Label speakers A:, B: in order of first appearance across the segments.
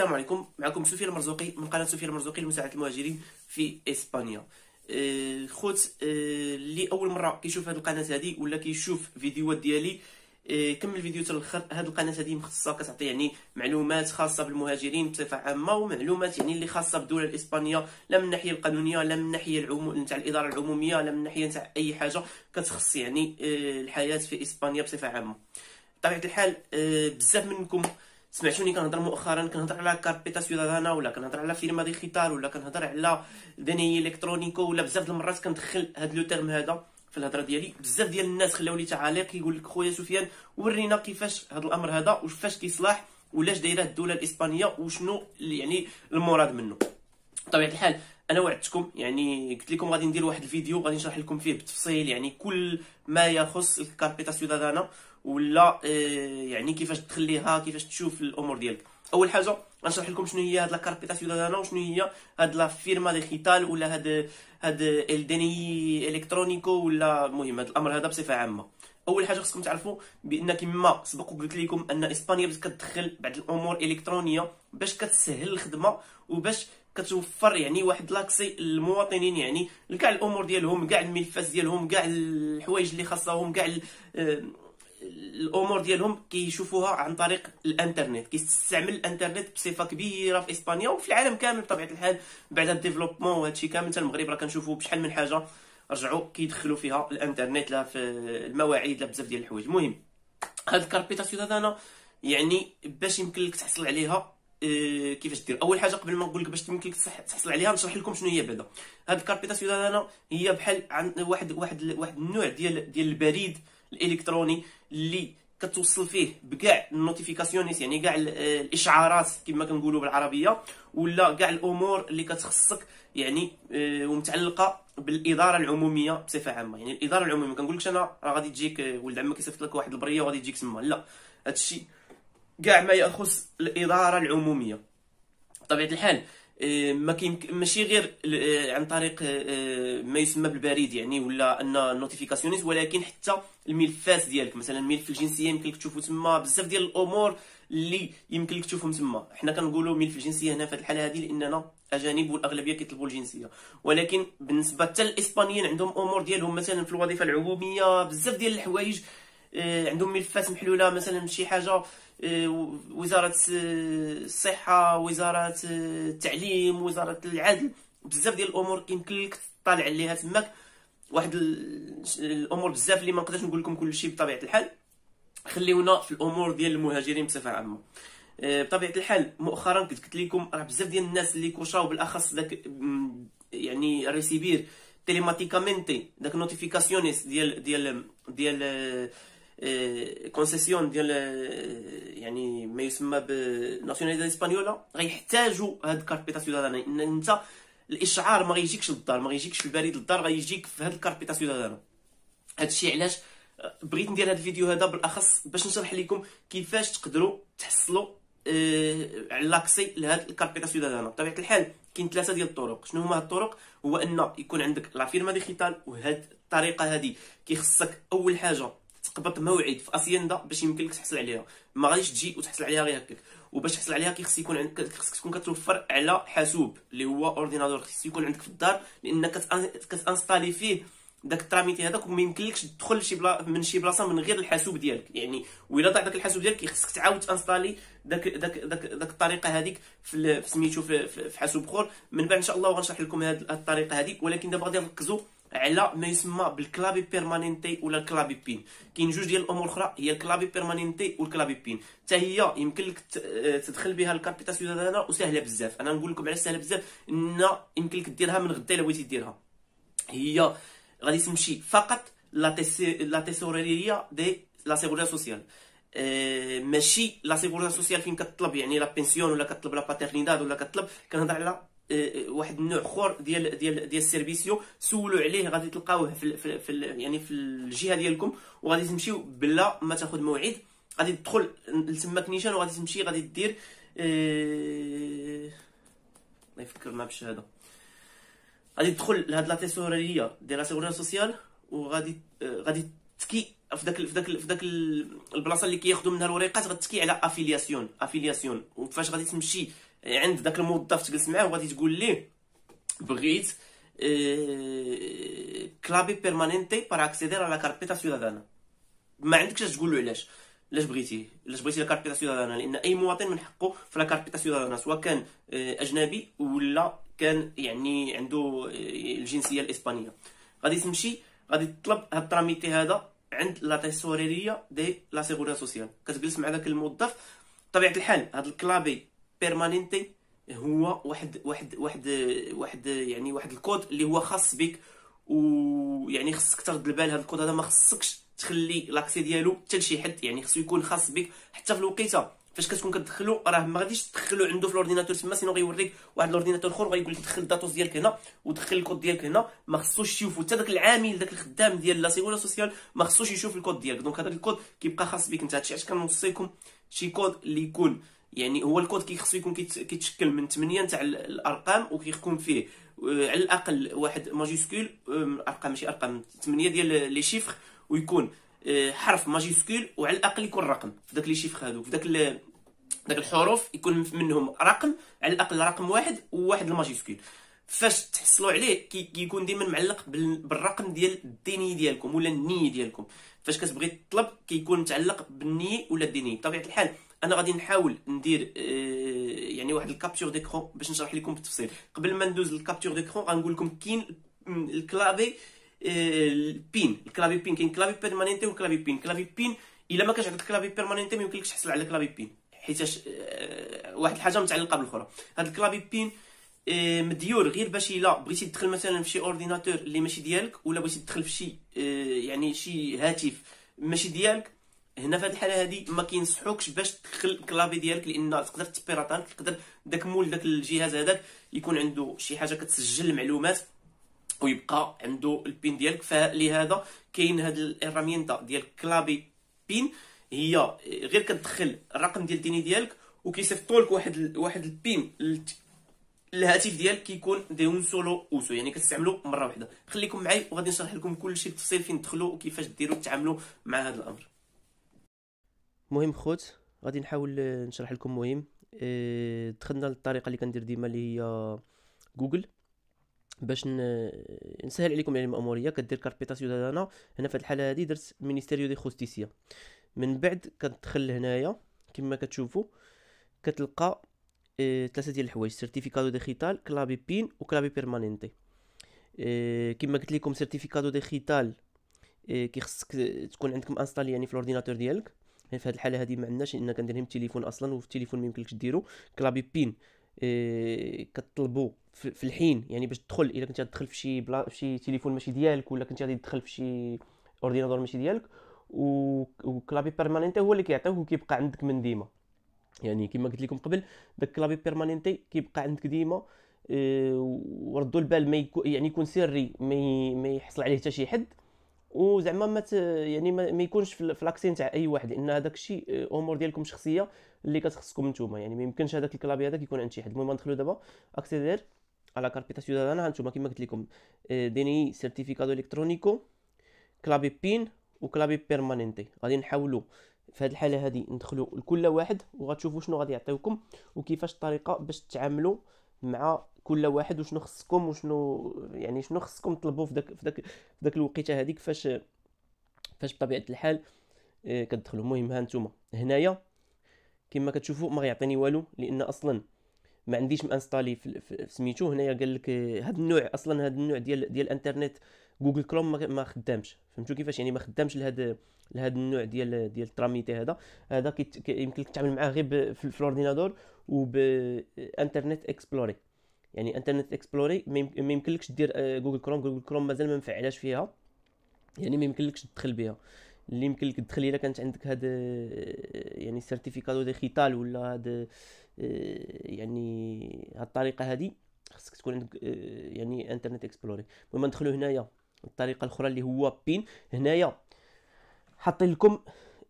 A: السلام عليكم معكم سفيان المرزوقي من قناه سفيان المرزوقي لمساعده المهاجرين في اسبانيا آه، خوت آه، اللي اول مره كيشوف هذه القناه هذه ولا كيشوف فيديوهات ديالي آه، كمل الفيديو حتى الاخر هاد القناه هذه مخصصه كتعطي يعني معلومات خاصه بالمهاجرين بصفه عامه ومعلومات يعني اللي خاصه بالدوله الاسبانيه لا من الناحيه القانونيه لا من الناحيه العمو... نتاع الاداره العموميه لا من الناحيه نتاع اي حاجه كتخص يعني الحياه في اسبانيا بصفه عامه بطبيعه الحال بزاف منكم سمعتوني كنهضر مؤخرا كنهضر على كاربيتا سيودادانا ولا كنهضر على فيرما ديجيتال ولا كنهضر على داني الكترونيكو ولا بزاف د المرات كندخل هاد لو تيرم هذا في الهضره ديالي بزاف ديال الناس خلاو لي تعاليق كيقول لك خويا سفيان ورينا كيفاش هاد الامر هذا وفاش كيصلاح ولاش دايره الدوله الاسبانيه وشنو يعني المراد منه بطبيعه الحال انا وعدتكم يعني قلت لكم غادي ندير واحد الفيديو غادي نشرح لكم فيه بالتفصيل يعني كل ما يخص الكاربيتا سيودادانا ولا آه، يعني كيفاش تخليها كيفاش تشوف الامور ديالك اول حاجه غنشرح لكم شنو هي هاد لا كاربيتاسيون دانا وشنو هي هاد لا فيرما ديجيتال ولا هاد هاد الدني الكترونيكو ولا المهم هاد الامر هذا بصفه عامه اول حاجه خصكم تعرفوا بان كما سبق قلت لكم ان اسبانيا بدات كتدخل بعض الامور الكترونيه باش كتسهل الخدمه وباش كتوفر يعني واحد لاكسي للمواطنين يعني لكاع الامور ديالهم كاع الملفات ديالهم كاع الحوايج اللي خاصهم كاع آه، الامور ديالهم كيشوفوها عن طريق الانترنت كيستعمل الانترنت بصفه كبيره في اسبانيا وفي العالم كامل بطبيعه الحال بعد الديفلوبمون وهادشي كامل حتى المغرب راه كنشوفوا بشحال من حاجه رجعوا كيدخلوا فيها الانترنت لا في المواعيد لا بزاف ديال الحوايج المهم هاد الكاربيتا سيودانا يعني باش يمكن لك تحصل عليها آه، كيفاش دير اول حاجه قبل ما نقول لك باش يمكن لك تحصل عليها نشرح لكم شنو هي بعدا هاد الكاربيتا سيودانا هي بحال واحد واحد واحد النوع ديال ديال البريد الالكتروني اللي كتوصل فيه بكاع النوتيفيكاسيونيس يعني كاع الاشعارات كما كنقولوا بالعربيه ولا كاع الامور اللي كتخصك يعني آه، ومتعلقه بالاداره العموميه بصفه عامه يعني الاداره العموميه ما كنقولكش انا راه غادي تجيك آه، ولد عمك يصيفط لك واحد البريه وغادي تجيك تما لا هادشي كاع ما يخص الاداره العموميه بطبيعه الحال إيه، ما كيمكن ماشي غير إيه، عن طريق إيه، ما يسمى بالبريد يعني ولا ان نوتيفيكاسيونيز ولكن حتى الملفات ديالك مثلا ملف الجنسيه يمكن لك تشوفو تما بزاف ديال الامور اللي يمكن لك تشوفهم تما حنا كنقولوا ملف الجنسيه هنا في الحاله هذه لاننا اجانب والاغلبيه كيطلبوا الجنسيه ولكن بالنسبه حتى الاسبانيين عندهم امور ديالهم مثلا في الوظيفه العموميه بزاف ديال الحوايج آه، عندهم ملفات محلوله مثلا شي حاجه آه، وزاره آه، الصحه وزاره التعليم وزاره العدل بزاف ديال الامور كيمكن لك تطالع عليها تماك واحد الامور بزاف اللي ما نقدرش نقول لكم كلشي بطبيعه الحال خليونا في الامور ديال المهاجرين بصفه عامه بطبيعه الحال مؤخرا كنت قلت لكم راه بزاف ديال الناس اللي كوشاو بالاخص داك يعني ريسيبير تيليماتيكامينتي داك نوتيفيكاسيونيس ديال ديال ديال كونسيسيون إيه، ديال إيه، يعني ما يسمى بالناسيوناليتي اسبانيولا غيحتاجوا هاد الكاربيتا سيودادانا ان انت الاشعار ما غيجيكش للدار ما غيجيكش في البريد للدار غيجيك في هاد الكاربيتا سيودادانا هادشي علاش آه، بغيت ندير هاد الفيديو هذا بالاخص باش نشرح لكم كيفاش تقدروا تحصلوا اه على لاكسي لهاد الكاربيتا سيودادانا بطبيعه الحال كاين ثلاثه ديال الطرق شنو هما هاد الطرق هو ان يكون عندك لا فيرما ديجيتال وهاد الطريقه هادي كيخصك اول حاجه تقبط موعد في اسيندا باش يمكن لك تحصل عليها ما غاديش تجي وتحصل عليها غير هكاك وباش تحصل عليها كيخص يكون عندك خصك تكون كتوفر على حاسوب اللي هو اورديناتور خص يكون عندك في الدار لانك كتانستالي فيه داك التراميتي هذاك وما يمكنلكش تدخل لشي بلا من شي بلاصه من غير الحاسوب ديالك يعني ولا ضاع داك الحاسوب ديالك خصك تعاود تانستالي داك داك داك داك الطريقه هذيك في سميتو في, في, في حاسوب اخر من بعد ان شاء الله غنشرح لكم هاد الطريقه هذيك ولكن دابا غادي نركزوا على ما يسمى بالكلابي بيرمانينتي ولا الكلابي بين كاين جوج ديال الامور اخرى هي الكلابي بيرمانينتي والكلابي بين حتى هي يمكن لك آه، تدخل بها الكابيتا سيودانا وسهله بزاف انا نقول لكم على سهله بزاف ان يمكن لك ديرها من غدا الا بغيتي ديرها هي غادي تمشي فقط لا تسي... تيسوريريا دي لا سيغوريا سوسيال آه، ماشي لا سيغوريا سوسيال فين كطلب يعني لا بنسيون ولا كطلب لا باترنيداد ولا كطلب كنهضر على إيه، إيه، واحد النوع اخر ديال ديال ديال السيرفيسيو سولوا عليه غادي تلقاوه في في, في يعني في الجهه ديالكم وغادي تمشيو بلا ما تاخذ موعد غادي تدخل لتما نيشان وغادي تمشي غادي دير إيه، الله يفكر بش هذا غادي تدخل لهاد لا تيسوريا ديال لا سوسيال وغادي غادي تكي في داك في داك في داك البلاصه اللي كياخذوا منها الوريقات غتكي على افيلياسيون افيلياسيون وفاش غادي تمشي عند ذاك الموظف تجلس معاه وغادي تقول ليه بغيت كلابي بيرمانينتي بار اكسيدير على كاربيتا سيودادانا ما عندكش تقول له علاش علاش بغيتي علاش بغيتي لاكاربيتا سيودادانا لان اي مواطن من حقه في لاكاربيتا سيودادانا سواء كان آه، اجنبي ولا كان يعني عنده آه، الجنسيه الاسبانيه غادي تمشي غادي تطلب هاد التراميتي هذا عند لا تيسوريريا دي لا سيغوريا سوسيال كتجلس مع داك الموظف بطبيعه الحال هاد الكلابي بيرمانينتي هو واحد واحد واحد واحد يعني واحد الكود اللي هو خاص بك ويعني خصك ترد البال هذا الكود هذا ما خصكش تخلي لاكسي ديالو حتى لشي حد يعني خصو يكون خاص بك حتى في الوقيته فاش كتكون كتدخلو راه ما غاديش تدخلو عنده في الاورديناتور تما سينو غيوريك واحد الاورديناتور اخر غيقول لك دخل الداتوس ديالك هنا ودخل الكود ديالك هنا ما خصوش يشوفو حتى داك العامل داك الخدام ديال لا سيغولا سوسيال ما خصوش يشوف الكود ديالك دونك هذا الكود كيبقى خاص بك انت هادشي علاش كنوصيكم شي كود اللي يكون يعني هو الكود كيخصو يكون كيتشكل من 8 تاع الارقام وكيكون فيه آه، على الاقل واحد ماجيسكول ارقام ماشي ارقام 8 ديال لي شيفر ويكون آه، حرف ماجيسكول وعلى الاقل يكون رقم في داك لي شيفر هذوك في داك داك الحروف يكون منهم رقم على الاقل رقم واحد وواحد الماجيسكول فاش تحصلوا عليه كيكون ديما معلق بالرقم ديال الديني ديالكم ولا النيه ديالكم فاش كتبغي تطلب كيكون متعلق بالنيه ولا الديني بطبيعه الحال انا غادي نحاول ندير آه، يعني واحد الكابتور ديكرون باش نشرح لكم بالتفصيل قبل ما ندوز للكابتور ديكرون غنقول لكم كاين الكلافي آه، البين الكلافي بين كاين كلافي بيرمانينتي وكلافي بين كلافي بين الا ما كانش عندك كلافي بيرمانينتي ما يمكنلكش تحصل على كلافي بين حيتاش آه، واحد الحاجه متعلقه بالاخرى هاد الكلافي بين مديور غير باش الا بغيتي تدخل مثلا في شي اورديناتور اللي ماشي ديالك ولا بغيتي تدخل في شي يعني شي هاتف ماشي ديالك هنا في هذه الحاله هذه ما كينصحوكش باش تدخل الكلافي ديالك لان تقدر تبيراتان تقدر داك مول داك الجهاز هذاك يكون عنده شي حاجه كتسجل المعلومات ويبقى عنده البين ديالك فلهذا كاين هاد الارامينتا ديال كلابي بين هي غير كتدخل الرقم ديال الديني ديالك وكيصيفطوا لك واحد واحد البين الهاتف ديالك كيكون ديون سولو اوسو يعني كتستعملو مره واحده خليكم معايا وغادي نشرح لكم كل شيء بالتفصيل فين تدخلوا وكيفاش ديروا تتعاملوا مع هذا الامر مهم خوت غادي نحاول آه، نشرح لكم مهم آه، دخلنا للطريقه اللي كندير ديما اللي هي جوجل باش آه، نسهل عليكم يعني الماموريه كدير كاربيتا سيودادانا هنا في الحاله هذه درت مينيستيريو دي خوستيسيا من بعد كتدخل لهنايا كما كتشوفوا كتلقى ثلاثه ديال الحوايج سيرتيفيكادو ديجيتال كلابي بين وكلابي بيرمانينتي كما قلت لكم سيرتيفيكادو ديجيتال كيخصك تكون عندكم انستالي يعني في الاورديناتور ديالك في هذه الحاله هذه ما عندناش لان كندير لهم التليفون اصلا وفي التليفون ما يمكنلكش ديرو كلابي بين إيه كطلبوا في الحين يعني باش تدخل الا كنت تدخل في شي بلا في شي تليفون ماشي ديالك ولا كنت غادي تدخل في شي اورديناتور ماشي ديالك و... وكلابي بيرمانينتي هو اللي كيعطيوه وكيبقى عندك من ديما يعني كما قلت لكم قبل داك كلابي بيرمانينتي كيبقى عندك ديما آه، وردوا البال ما يعني يكون سري ما يحصل عليه حتى شي حد وزعما ما يعني ما يكونش في لاكسين تاع اي واحد لان هذاك الشيء آه، امور ديالكم شخصيه اللي كتخصكم نتوما يعني ما يمكنش هذاك الكلابي هذاك يكون عند شي حد المهم ندخلوا دابا اكسيدير على كاربيتا سيودادانا هانتوما كما قلت لكم آه، ديني سيرتيفيكادو الكترونيكو كلابي بين وكلابي بيرمانينتي غادي نحاولوا في هذه الحاله هذه ندخلوا لكل واحد وغتشوفوا شنو غادي يعطيوكم وكيفاش الطريقه باش تتعاملوا مع كل واحد وشنو خصكم وشنو يعني شنو خصكم تطلبوا في داك في داك في داك الوقيته هذيك فاش فاش بطبيعه الحال آه، كتدخلوا المهم ها نتوما هنايا كما كتشوفوا ما غيعطيني والو لان اصلا ما عنديش مانستالي في, في سميتو هنايا قال لك هذا آه، النوع اصلا هذا النوع ديال ديال الانترنت جوجل كروم ما خدامش فهمتوا كيفاش يعني ما خدامش لهذا لهذا النوع ديال ديال التراميتي هذا هذا يمكن لك تعمل معاه غير في الاورديناتور وبانترنت اكسبلوري يعني انترنت اكسبلوري ما يمكنلكش دير جوجل كروم جوجل كروم مازال ما مفعلاش فيها يعني ما يمكنلكش تدخل بها اللي يمكن لك تدخل الا كانت عندك هاد آه، يعني سيرتيفيكادو ديجيتال ولا هاد آه، يعني هاد الطريقه هادي خصك تكون عندك آه، يعني انترنت اكسبلوري المهم ندخلو هنايا الطريقه الاخرى اللي هو بين هنايا حاطين لكم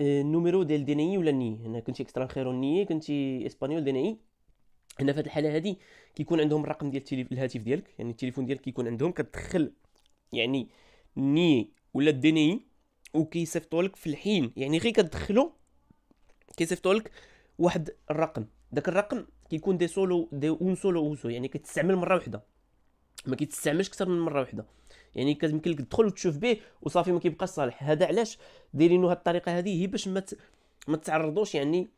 A: آه، النوميرو ديال الدينيي ولا النيي هنا كنتي اكسترانخيرو ني كنتي اسبانيول دينيي هنا في هذه الحاله هذه كيكون عندهم الرقم ديال التليف الهاتف ديالك يعني التليفون ديالك كيكون عندهم كتدخل يعني ني ولا الدينيي وكيصيفطوا لك في الحين يعني غير كتدخلو كيصيفطوا لك واحد الرقم داك الرقم كيكون دي سولو دي اون سولو اوسو يعني كتستعمل مره واحده ما كيتستعملش اكثر من مره واحده يعني كيمكن لك تدخل وتشوف به وصافي ما كيبقاش صالح هذا علاش دايرينو هاد الطريقه هذه هي باش ما ما تعرضوش يعني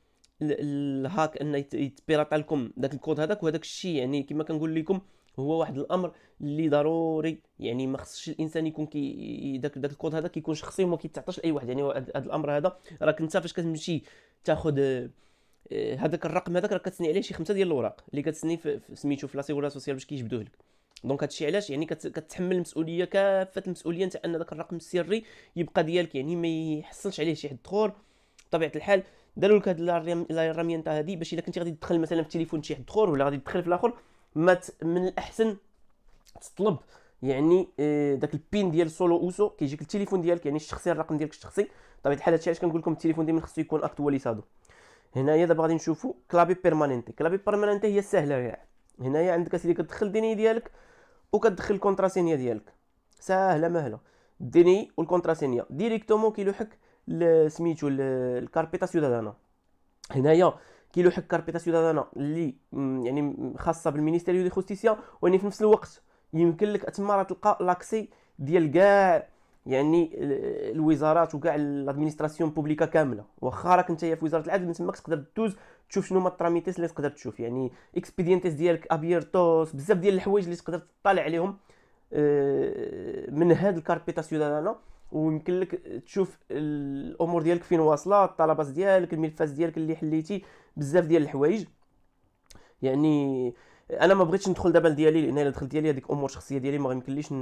A: الهاك ان يتبيراطا لكم داك الكود هذاك وهذاك الشيء يعني كما كنقول لكم هو واحد الامر اللي ضروري يعني ما خصش الانسان يكون كي داك داك الكود هذا كيكون شخصي وما كيتعطاش لاي واحد يعني هذا الامر هذا راك انت فاش كتمشي تاخذ آه، هذاك الرقم هذاك راك كتسني عليه شي خمسه ديال الاوراق اللي كتسني في سميتو في لا لاسيغورا سوسيال باش كيجبدوه لك دونك هادشي علاش يعني كتحمل المسؤوليه كافه المسؤوليه نتاع ان داك الرقم السري يبقى ديالك يعني ما يحصلش عليه شي حد اخر بطبيعه الحال داروا لك هاد الرامينتا هادي باش الا كنتي غادي تدخل مثلا في التليفون شي حد اخر ولا غادي تدخل في الاخر ما من الاحسن تطلب يعني داك آه، البين ديال سولو اوسو كيجيك التليفون ديالك يعني الشخصي الرقم ديالك الشخصي بطبيعه الحال هادشي علاش كنقول لكم التليفون ديما خصو يكون اكtualizado هنايا دابا غادي نشوفوا كلابي بيرماننتي كلابي بيرماننتي هي سهله يعني هنايا عندك اسيدي كتدخل الديني ديالك وكتدخل الكونتراسينيا ديالك ساهله مهله الديني والكونتراسينيا ديريكتومون كيلوحك سميتو الكاربيتا سيودادانا هنايا كيلوحك كاربيتا سيودادانا اللي يعني خاصه بالمينيستيريو دي خوستيسيا واني في نفس الوقت يمكن لك تما راه تلقى لاكسي ديال كاع يعني الوزارات وكاع الادمينستراسيون بوبليكا كامله واخا راك انت في وزاره العدل من تماك تقدر دوز تشوف شنو هما التراميتيس اللي تقدر تشوف يعني اكسبيدينتيس ديالك ابيرتوس بزاف ديال الحوايج اللي تقدر تطلع عليهم آه، من هاد الكاربيتا سيودانا ويمكن لك تشوف الامور ديالك فين واصله الطلبات ديالك الملفات ديالك اللي حليتي بزاف ديال الحوايج يعني انا ما بغيتش ندخل دابا ديالي لان الا دخلت ديالي هذيك امور شخصيه ديالي ما غيمكنليش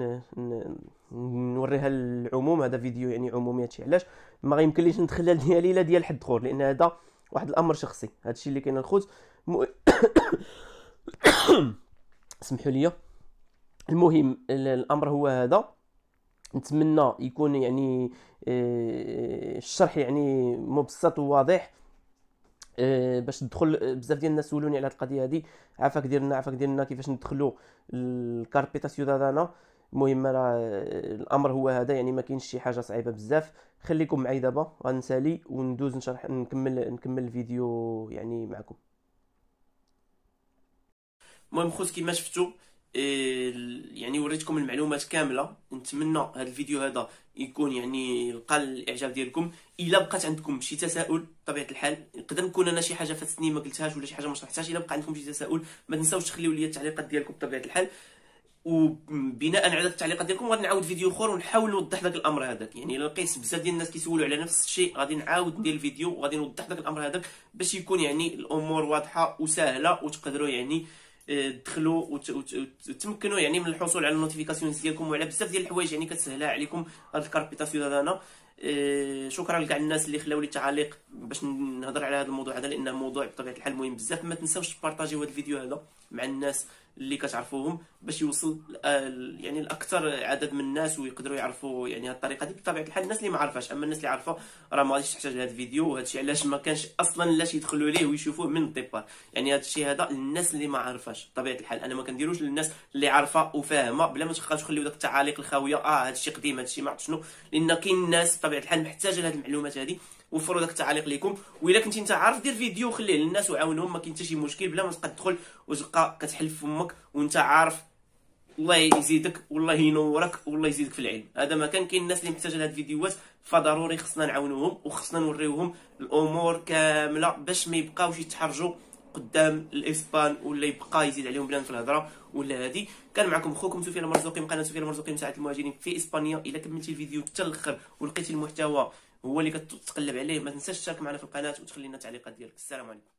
A: نوريها للعموم هذا فيديو يعني عمومي هادشي علاش ما غيمكنليش ندخل ديالي لا ديال حد اخر لان هذا واحد الامر شخصي هادشي اللي كاين الخوت مو... سمحوا لي المهم الامر هو هذا نتمنى يكون يعني آه، الشرح يعني مبسط وواضح آه، باش ندخل بزاف ديال الناس سولوني على القضيه هذه عافاك ديرنا عافاك ديرنا كيفاش ندخلوا الكاربيتا سيودادانا المهم راه آه، الامر هو هذا يعني ما كاينش شي حاجه صعيبه بزاف خليكم معايا دابا غنسالي وندوز نشرح نكمل نكمل الفيديو يعني معكم المهم خوت كيما شفتوا إيه، يعني وريتكم المعلومات كامله نتمنى هذا الفيديو هذا يكون يعني لقى الاعجاب ديالكم الا بقات عندكم شي تساؤل بطبيعه الحال نقدر نكون انا شي حاجه فاتتني ما قلتهاش ولا شي حاجه ما شرحتهاش الا بقى عندكم شي تساؤل ما تنساوش تخليو لي التعليقات ديالكم بطبيعه الحال وبناء على التعليقات ديالكم غادي نعاود فيديو اخر ونحاول نوضح ذاك الامر هذاك يعني الا لقيت بزاف ديال الناس كيسولوا على نفس الشيء غادي نعاود ندير الفيديو وغادي نوضح ذاك الامر هذاك باش يكون يعني الامور واضحه وسهله وتقدروا يعني آه، تدخلوا وتمكنوا يعني من الحصول على النوتيفيكاسيونز ديالكم وعلى بزاف ديال الحوايج يعني كتسهلها عليكم هاد الكاربيتا سيودادانا آه، شكرا لكاع الناس اللي خلاو لي تعاليق باش نهضر على هذا الموضوع هذا لانه موضوع بطبيعه الحال مهم بزاف ما تنساوش تبارطاجيو هذا الفيديو هذا مع الناس اللي كتعرفوهم باش يوصل يعني لاكثر عدد من الناس ويقدروا يعرفوا يعني هذه الطريقه دي بطبيعه الحال الناس اللي ما عرفاش اما الناس اللي عارفه راه ما غاديش تحتاج لهذا الفيديو وهذا الشيء علاش ما كانش اصلا لاش يدخلوا ليه ويشوفوه من الديبار يعني هذا الشيء هذا للناس اللي ما عارفاش بطبيعه الحال انا ما كنديروش للناس اللي عارفه وفاهمه بلا ما تخليو خليو داك التعاليق الخاويه اه هذا الشيء قديم هذا الشيء ما عرفت شنو لان كاين الناس بطبيعه الحال محتاجه لهذه المعلومات هذه وفروا داك التعليق ليكم والا كنتي انت عارف دير فيديو وخليه للناس وعاونهم ما كاين حتى شي مشكل بلا ما تبقى تدخل وتبقى كتحل فمك وانت عارف الله يزيدك والله ينورك والله يزيدك في العلم هذا ما كان كاين الناس اللي محتاجه لهاد الفيديوهات فضروري خصنا نعاونوهم وخصنا نوريوهم الامور كامله باش ما يبقاوش يتحرجوا قدام الاسبان ولا يبقى يزيد عليهم بلان في الهضره ولا هادي كان معكم خوكم سفيان المرزوقي من قناه سفيان المرزوقي مساعد المهاجرين في اسبانيا الا كملتي الفيديو حتى الاخر ولقيتي المحتوى هو اللي كتقلب عليه ما تنساش تشارك معنا في القناه وتخلي لنا تعليقات ديالك السلام عليكم